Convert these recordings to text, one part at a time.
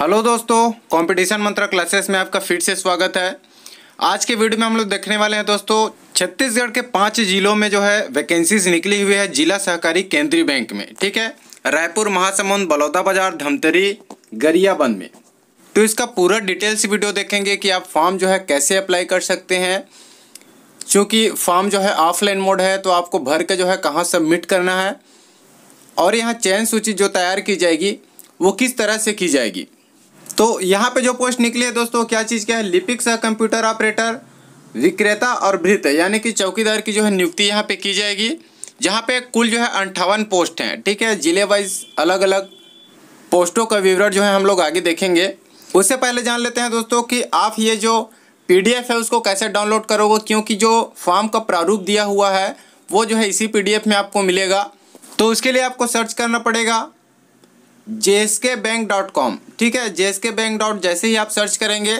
hello दोस्तों competition मंत्र classes में आपका फिर से स्वागत है आज के वीडियो में हम लोग देखने वाले हैं दोस्तों छत्तीसगढ़ के पांच जिलों में जो है वैकेंसीज निकली हुई है जिला सहकारी केंद्रीय बैंक में ठीक है रायपुर महासमुंद बलौदाबाजार धमतरी गरियाबंद में तो इसका पूरा डिटेल्स वीडियो देखेंगे कि आप फॉर्म जो है कैसे अप्लाई कर सकते हैं चूँकि फॉर्म जो है ऑफलाइन मोड है तो आपको भर के जो है कहाँ सबमिट करना है और यहाँ चयन सूची जो तैयार की जाएगी वो किस तरह से की जाएगी तो यहाँ पे जो पोस्ट निकली है दोस्तों क्या चीज़ क्या है लिपिक सह कंप्यूटर ऑपरेटर विक्रेता और भृत यानी कि चौकीदार की जो है नियुक्ति यहाँ पे की जाएगी जहाँ पे कुल जो है अंठावन पोस्ट हैं ठीक है जिले वाइज अलग अलग पोस्टों का विवरण जो है हम लोग आगे देखेंगे उससे पहले जान लेते हैं दोस्तों कि आप ये जो पीडीएफ है उसको कैसे डाउनलोड करोगे क्योंकि जो फॉर्म का प्रारूप दिया हुआ है वो जो है इसी पीडीएफ में आपको मिलेगा तो उसके लिए आपको सर्च करना पड़ेगा जेएसके बैंक डॉट कॉम ठीक है जेएसके बैंक डॉट जैसे ही आप सर्च करेंगे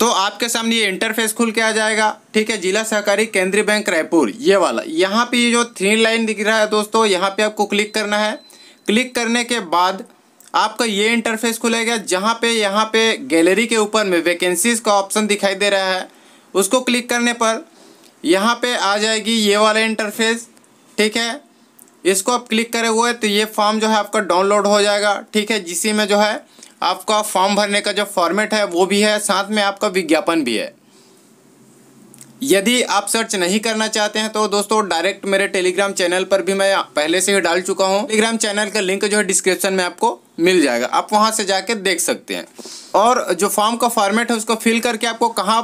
तो आपके सामने ये इंटरफेस खुल के आ जाएगा ठीक है जिला सहकारी केंद्रीय बैंक रायपुर ये वाला यहाँ पे ये जो थ्री लाइन दिख रहा है दोस्तों यहाँ पे आपको क्लिक करना है क्लिक करने के बाद आपका ये इंटरफेस खुलेगा जहाँ पे यहाँ पे गैलरी के ऊपर में वैकेंसीज का ऑप्शन दिखाई दे रहा है उसको क्लिक करने पर यहाँ पे आ जाएगी ये वाला इंटरफेस ठीक है इसको आप क्लिक करे हुए तो ये फॉर्म जो है आपका डाउनलोड हो जाएगा ठीक है जिसी में जो है आपका फॉर्म भरने का जो फॉर्मेट है वो भी है साथ में आपका विज्ञापन भी है यदि आप सर्च नहीं करना चाहते हैं तो दोस्तों डायरेक्ट मेरे टेलीग्राम चैनल पर भी मैं पहले से ही डाल चुका हूँ टेलीग्राम चैनल का लिंक जो है डिस्क्रिप्शन में आपको मिल जाएगा आप वहाँ से जाके देख सकते हैं और जो फॉर्म का फॉर्मेट है उसको फिल करके आपको कहाँ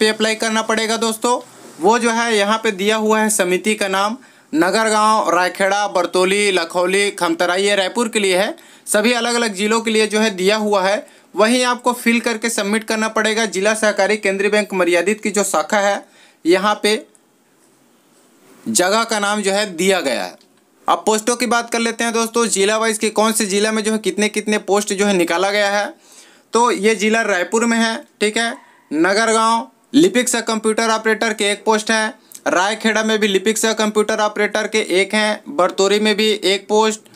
पे अप्लाई करना पड़ेगा दोस्तों वो जो है यहाँ पे दिया हुआ है समिति का नाम नगरगांव रायखेड़ा बरतोली लखौली खमतराई ये रायपुर के लिए है सभी अलग अलग ज़िलों के लिए जो है दिया हुआ है वहीं आपको फिल करके सबमिट करना पड़ेगा जिला सहकारी केंद्रीय बैंक मर्यादित की जो शाखा है यहाँ पे जगह का नाम जो है दिया गया है अब पोस्टों की बात कर लेते हैं दोस्तों जिला वाइज के कौन से ज़िला में जो है कितने कितने पोस्ट जो है निकाला गया है तो ये ज़िला रायपुर में है ठीक है नगर गाँव लिपिक सा कंप्यूटर ऑपरेटर के एक पोस्ट हैं रायखेड़ा में भी लिपिक सह कंप्यूटर ऑपरेटर के एक हैं बरतोरी में भी एक पोस्ट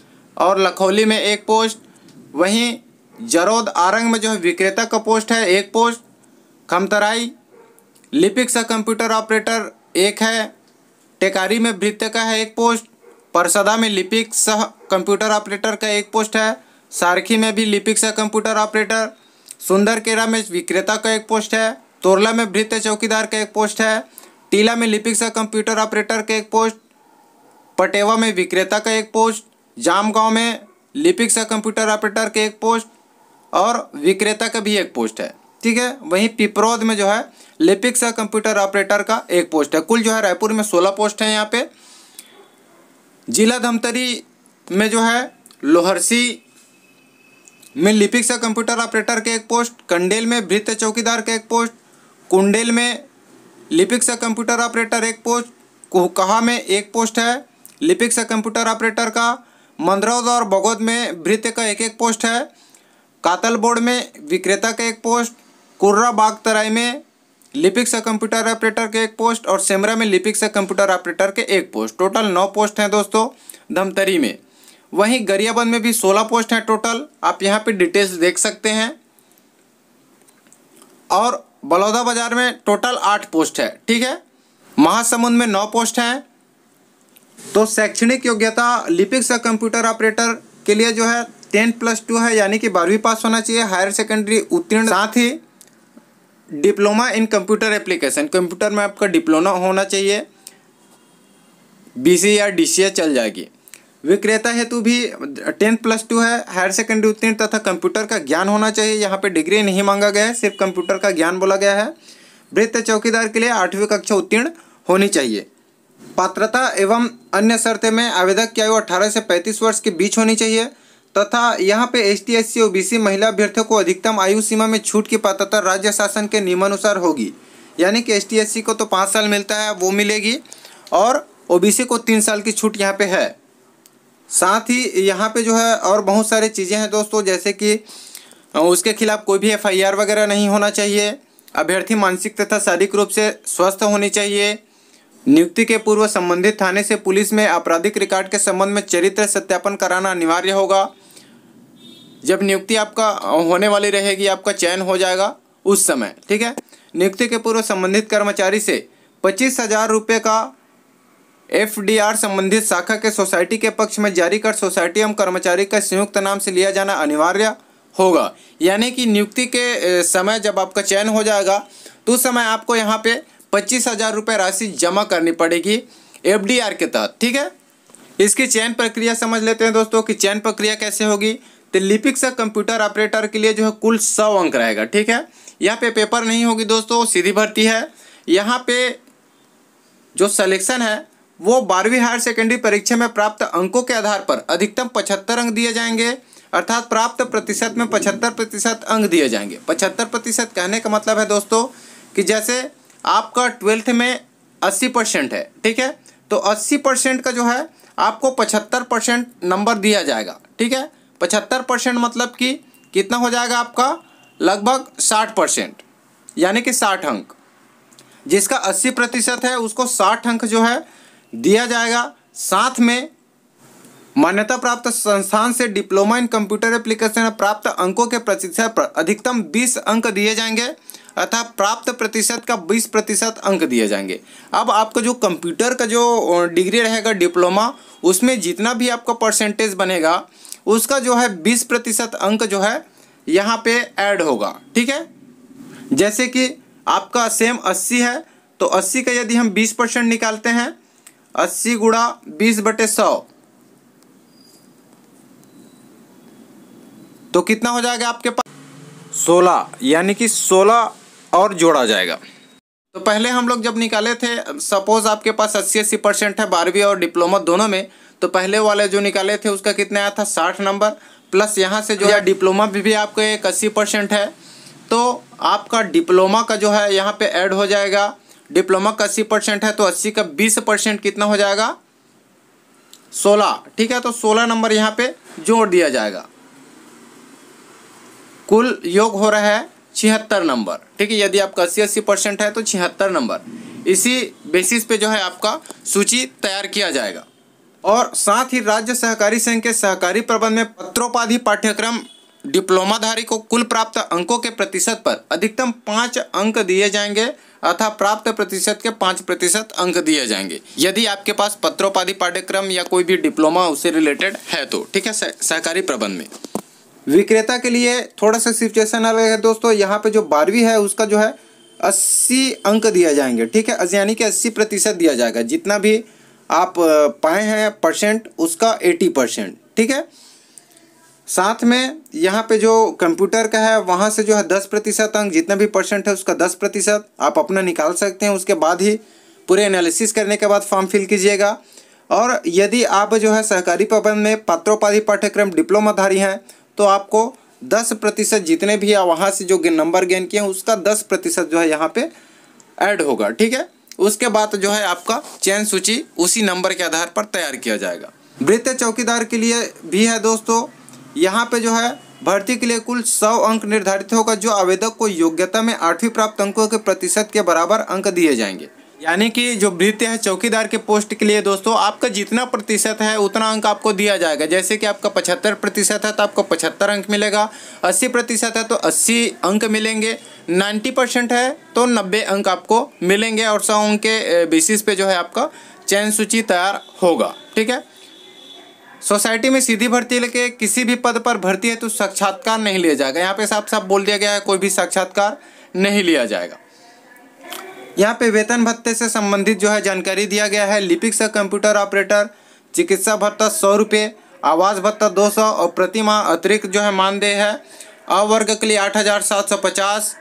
और लखौली में एक पोस्ट वहीं जरोद आरंग में जो है विक्रेता का पोस्ट है एक पोस्ट खमतराई लिपिक सह कंप्यूटर ऑपरेटर एक है टेकारी में भृत्य का है एक पोस्ट परसदा में लिपिक सह कंप्यूटर ऑपरेटर का एक पोस्ट है सारखी में भी लिपिक सह कंप्यूटर ऑपरेटर सुंदरकेरा में विक्रेता का एक पोस्ट है तोरला में भृत्य चौकीदार का एक पोस्ट है टीला में सह कंप्यूटर ऑपरेटर के एक पोस्ट पटेवा में विक्रेता का एक पोस्ट जामगांव में सह कंप्यूटर ऑपरेटर के एक पोस्ट और विक्रेता का भी एक पोस्ट है ठीक है वहीं पिपरौद में जो है सह कंप्यूटर ऑपरेटर का एक पोस्ट है कुल जो है रायपुर में सोलह पोस्ट है यहाँ पे जिला धमतरी में जो है लोहरसी में सह कंप्यूटर ऑपरेटर के एक पोस्ट कंडेल में भृत्य चौकीदार के एक पोस्ट कुंडेल में लिपिक्स कंप्यूटर ऑपरेटर एक पोस्ट कहा में एक पोस्ट है से कंप्यूटर ऑपरेटर का मंदरौद और बगौद में भृत्य का एक एक पोस्ट है कातल बोर्ड में विक्रेता का एक पोस्ट कुर्रा बाग तराई में लिपिक्स कंप्यूटर ऑपरेटर के एक पोस्ट और सेमरा में लिपिक्स कंप्यूटर ऑपरेटर के एक पोस्ट टोटल नौ पोस्ट हैं दोस्तों धमतरी में वहीं गरियाबंद में भी सोलह पोस्ट हैं टोटल आप यहाँ पर डिटेल्स देख सकते हैं और बलौदा बाजार में टोटल आठ पोस्ट है ठीक है महासमुंद में नौ पोस्ट हैं तो शैक्षणिक योग्यता लिपिक्स या कंप्यूटर ऑपरेटर के लिए जो है टेन प्लस टू है यानी कि बारहवीं पास होना चाहिए हायर सेकेंडरी उत्तीर्ण साथ ही diploma in computer application computer में आपका डिप्लोमा होना चाहिए बी या डी चल जाएगी विक्रेता हेतु भी टेन प्लस टू है हायर सेकेंडरी उत्तीर्ण तथा कंप्यूटर का ज्ञान होना चाहिए यहाँ पे डिग्री नहीं मांगा गया है सिर्फ कंप्यूटर का ज्ञान बोला गया है वृत्त चौकीदार के लिए आठवीं कक्षा उत्तीर्ण होनी चाहिए पात्रता एवं अन्य शर्तें में आवेदक की आयु अठारह से पैंतीस वर्ष के बीच होनी चाहिए तथा यहाँ पे एस टी एस सी महिला अभ्यर्थियों को अधिकतम आयु सीमा में छूट की पात्रता राज्य शासन के नियमानुसार होगी यानी कि एस टी एस सी को तो पाँच साल मिलता है वो मिलेगी और ओ बी सी को तीन साल की छूट यहाँ पे है साथ ही यहाँ पे जो है और बहुत सारी चीज़ें हैं दोस्तों जैसे कि उसके खिलाफ कोई भी एफआईआर वगैरह नहीं होना चाहिए अभ्यर्थी मानसिक तथा शारीरिक रूप से स्वस्थ होनी चाहिए नियुक्ति के पूर्व संबंधित थाने से पुलिस में आपराधिक रिकॉर्ड के संबंध में चरित्र सत्यापन कराना अनिवार्य होगा जब नियुक्ति आपका होने वाली रहेगी आपका चयन हो जाएगा उस समय ठीक है नियुक्ति के पूर्व संबंधित कर्मचारी से पच्चीस हजार रुपये का एफडीआर संबंधित शाखा के सोसाइटी के पक्ष में जारी कर सोसाइटी एवं कर्मचारी का संयुक्त नाम से लिया जाना अनिवार्य होगा यानी कि नियुक्ति के समय जब आपका चयन हो जाएगा तो उस समय आपको यहाँ पे पच्चीस हजार रुपये राशि जमा करनी पड़ेगी एफडीआर के तहत ठीक है इसकी चयन प्रक्रिया समझ लेते हैं दोस्तों कि चयन प्रक्रिया कैसे होगी तो से कंप्यूटर ऑपरेटर के लिए जो है कुल सौ अंक रहेगा ठीक है यहाँ पे पेपर नहीं होगी दोस्तों सीधी भर्ती है यहाँ पे जो सलेक्शन है वो बारहवीं हायर सेकेंडरी परीक्षा में प्राप्त अंकों के आधार पर अधिकतम पचहत्तर अंक दिए जाएंगे अर्थात प्राप्त प्रतिशत में पचहत्तर प्रतिशत अंक दिए जाएंगे पचहत्तर प्रतिशत कहने का मतलब है दोस्तों कि जैसे आपका ट्वेल्थ में अस्सी परसेंट है ठीक है तो अस्सी परसेंट का जो है आपको पचहत्तर परसेंट नंबर दिया जाएगा ठीक है पचहत्तर परसेंट मतलब कि कितना हो जाएगा आपका लगभग साठ परसेंट यानी कि साठ अंक जिसका अस्सी प्रतिशत है उसको साठ अंक जो है दिया जाएगा साथ में मान्यता प्राप्त संस्थान से डिप्लोमा इन कंप्यूटर एप्लीकेशन प्राप्त अंकों के प्रतिशत पर अधिकतम 20 अंक दिए जाएंगे अर्थात प्राप्त प्रतिशत का 20 प्रतिशत अंक दिए जाएंगे अब आपका जो कंप्यूटर का जो डिग्री रहेगा डिप्लोमा उसमें जितना भी आपका परसेंटेज बनेगा उसका जो है 20 प्रतिशत अंक जो है यहाँ पे ऐड होगा ठीक है जैसे कि आपका सेम 80 है तो 80 का यदि हम 20 परसेंट निकालते हैं अस्सी गुड़ा बीस बटे सौ तो कितना हो जाएगा आपके पास सोलह यानी कि सोलह और जोड़ा जाएगा तो पहले हम लोग जब निकाले थे सपोज आपके पास अस्सी अस्सी परसेंट है बारहवीं और डिप्लोमा दोनों में तो पहले वाले जो निकाले थे उसका कितना आया था साठ नंबर प्लस यहाँ से जो है डिप्लोमा भी, भी आपको एक अस्सी परसेंट है तो आपका डिप्लोमा का जो है यहाँ पे ऐड हो जाएगा डिप्लोमा का अस्सी परसेंट है तो अस्सी का बीस परसेंट कितना हो जाएगा सोलह ठीक है तो सोलह नंबर यहाँ पे जोड़ दिया जाएगा कुल योग हो रहा है छिहत्तर नंबर ठीक है यदि आपका अस्सी अस्सी परसेंट है तो छिहत्तर नंबर इसी बेसिस पे जो है आपका सूची तैयार किया जाएगा और साथ ही राज्य सहकारी संघ के सहकारी प्रबंध में पत्रोपाधि पाठ्यक्रम डिप्लोमाधारी को कुल प्राप्त अंकों के प्रतिशत पर अधिकतम पाँच अंक दिए जाएंगे अर्थात प्राप्त प्रतिशत के पांच प्रतिशत अंक दिए जाएंगे यदि आपके पास पत्रोपाधि पाठ्यक्रम या कोई भी डिप्लोमा उससे रिलेटेड है तो ठीक है सहकारी प्रबंध में विक्रेता के लिए थोड़ा सा सिचुएशन अलग है दोस्तों यहाँ पे जो बारहवीं है उसका जो है अस्सी अंक दिया जाएंगे ठीक है यानी कि अस्सी प्रतिशत दिया जाएगा जितना भी आप पाए हैं परसेंट उसका एटी परसेंट ठीक है साथ में यहाँ पे जो कंप्यूटर का है वहाँ से जो है दस प्रतिशत अंक जितना भी परसेंट है उसका दस प्रतिशत आप अपना निकाल सकते हैं उसके बाद ही पूरे एनालिसिस करने के बाद फॉर्म फिल कीजिएगा और यदि आप जो है सहकारी प्रबंध में पात्रोपाधि पाठ्यक्रम डिप्लोमाधारी हैं तो आपको दस प्रतिशत जितने भी वहाँ से जो नंबर गेन किए हैं उसका दस प्रतिशत जो है यहाँ पे ऐड होगा ठीक है उसके बाद जो है आपका चयन सूची उसी नंबर के आधार पर तैयार किया जाएगा वृत्त चौकीदार के लिए भी है दोस्तों यहाँ पे जो है भर्ती के लिए कुल सौ अंक निर्धारित होगा जो आवेदक को योग्यता में आठवीं प्राप्त अंकों के प्रतिशत के बराबर अंक दिए जाएंगे यानी कि जो वृत्ति है चौकीदार के पोस्ट के लिए दोस्तों आपका जितना प्रतिशत है उतना अंक आपको दिया जाएगा जैसे कि आपका पचहत्तर प्रतिशत है तो आपको पचहत्तर अंक मिलेगा अस्सी प्रतिशत है तो अस्सी अंक मिलेंगे नाइन्टी परसेंट है तो नब्बे अंक आपको मिलेंगे और सौ अंक के बेसिस पे जो है आपका चयन सूची तैयार होगा ठीक है सोसाइटी में सीधी भर्ती लेके किसी भी पद पर भर्ती है तो साक्षात्कार नहीं लिया जाएगा यहाँ पे साफ साफ बोल दिया गया है कोई भी साक्षात्कार नहीं लिया जाएगा यहाँ पे वेतन भत्ते से संबंधित जो है जानकारी दिया गया है लिपिक से कंप्यूटर ऑपरेटर चिकित्सा भत्ता सौ रुपये आवास भत्ता दो सौ और प्रतिमाह अतिरिक्त जो है मानदेय है अवर्ग के लिए आठ हज़ार सात सौ पचास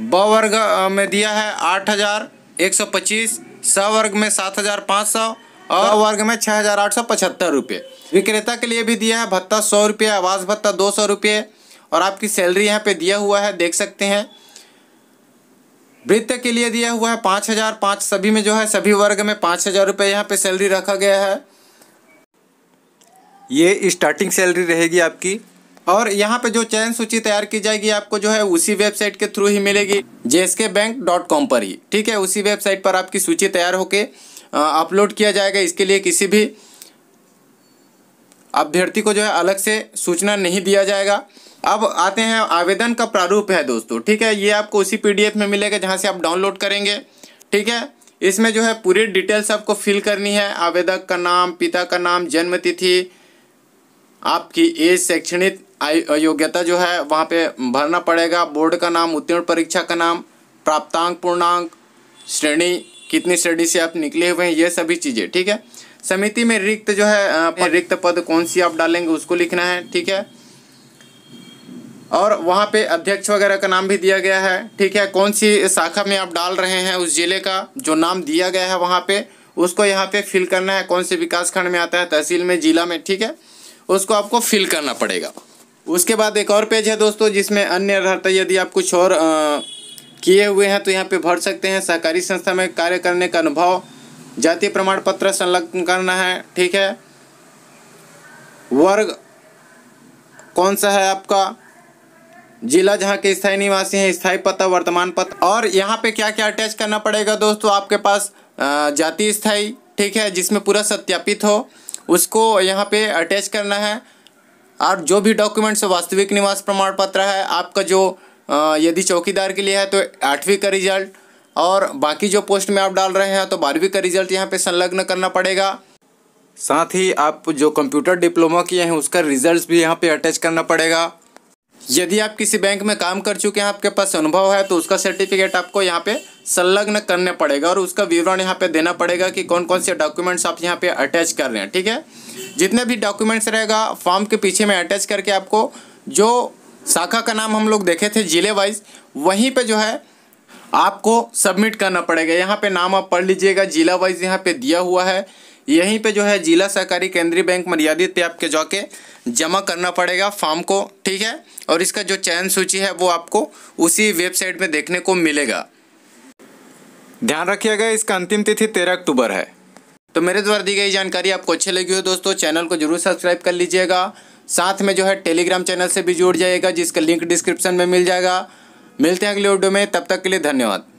ब वर्ग में दिया है आठ हज़ार एक सौ पच्चीस स वर्ग में सात हज़ार पाँच सौ और वर्ग में छह हजार आठ सौ पचहत्तर रुपये विक्रेता के लिए भी दिया है भत्ता सौ रुपये आवास भत्ता दो सौ रुपये और आपकी सैलरी यहाँ पे दिया हुआ है देख सकते हैं वृत्त के लिए दिया हुआ है पाँच हज़ार पाँच सभी में जो है सभी वर्ग में पाँच हज़ार रुपये यहाँ पे सैलरी रखा गया है ये स्टार्टिंग सैलरी रहेगी आपकी और यहाँ पे जो चयन सूची तैयार की जाएगी आपको जो है उसी वेबसाइट के थ्रू ही मिलेगी जे बैंक डॉट कॉम पर ही ठीक है उसी वेबसाइट पर आपकी सूची तैयार होके अपलोड किया जाएगा इसके लिए किसी भी अभ्यर्थी को जो है अलग से सूचना नहीं दिया जाएगा अब आते हैं आवेदन का प्रारूप है दोस्तों ठीक है ये आपको उसी पीडीएफ में मिलेगा जहाँ से आप डाउनलोड करेंगे ठीक है इसमें जो है पूरी डिटेल्स आपको फिल करनी है आवेदक का नाम पिता का नाम जन्म तिथि आपकी एज शैक्षणिक योग्यता जो है वहाँ पे भरना पड़ेगा बोर्ड का नाम उत्तीर्ण परीक्षा का नाम प्राप्तांक पूर्णांक श्रेणी कितनी स्टडी से आप निकले हुए हैं ये सभी चीज़ें ठीक है समिति में रिक्त जो है रिक्त पद कौन सी आप डालेंगे उसको लिखना है ठीक है और वहाँ पे अध्यक्ष वगैरह का नाम भी दिया गया है ठीक है कौन सी शाखा में आप डाल रहे हैं उस जिले का जो नाम दिया गया है वहाँ पे उसको यहाँ पे फिल करना है कौन से विकास खंड में आता है तहसील में जिला में ठीक है उसको आपको फिल करना पड़ेगा उसके बाद एक और पेज है दोस्तों जिसमें अन्य रहता यदि आप कुछ और आ, किए हुए हैं तो यहाँ पे भर सकते हैं सहकारी संस्था में कार्य करने का अनुभव जाति प्रमाण पत्र संलग्न करना है ठीक है वर्ग कौन सा है आपका जिला जहाँ के स्थायी निवासी हैं स्थायी पता वर्तमान पता और यहाँ पे क्या क्या अटैच करना पड़ेगा दोस्तों आपके पास जाति स्थायी ठीक है जिसमें पूरा सत्यापित हो उसको यहाँ पे अटैच करना है और जो भी डॉक्यूमेंट्स वास्तविक निवास प्रमाण पत्र है आपका जो यदि चौकीदार के लिए है तो आठवीं का रिजल्ट और बाकी जो पोस्ट में आप डाल रहे हैं तो बारहवीं का रिजल्ट यहाँ पे संलग्न करना पड़ेगा साथ ही आप जो कंप्यूटर डिप्लोमा किए हैं उसका रिजल्ट भी यहाँ पे अटैच करना पड़ेगा यदि आप किसी बैंक में काम कर चुके हैं आपके पास अनुभव है तो उसका सर्टिफिकेट आपको यहाँ पे संलग्न करने पड़ेगा और उसका विवरण यहाँ पे देना पड़ेगा कि कौन कौन से डॉक्यूमेंट्स आप यहाँ पे अटैच कर रहे हैं ठीक है जितने भी डॉक्यूमेंट्स रहेगा फॉर्म के पीछे में अटैच करके आपको जो शाखा का नाम हम लोग देखे थे जिले वाइज वहीं पे जो है आपको सबमिट करना पड़ेगा यहाँ पे नाम आप पढ़ लीजिएगा जिला वाइज यहाँ पे दिया हुआ है यहीं पे जो है जिला सहकारी केंद्रीय बैंक मर्यादित पे आपके जाके जमा करना पड़ेगा फॉर्म को ठीक है और इसका जो चयन सूची है वो आपको उसी वेबसाइट में देखने को मिलेगा ध्यान रखिएगा इसका अंतिम तिथि तेरह अक्टूबर है तो मेरे द्वारा दी गई जानकारी आपको अच्छी लगी हो दोस्तों चैनल को जरूर सब्सक्राइब कर लीजिएगा साथ में जो है टेलीग्राम चैनल से भी जुड़ जाइएगा जिसका लिंक डिस्क्रिप्शन में मिल जाएगा मिलते हैं अगले वीडियो में तब तक के लिए धन्यवाद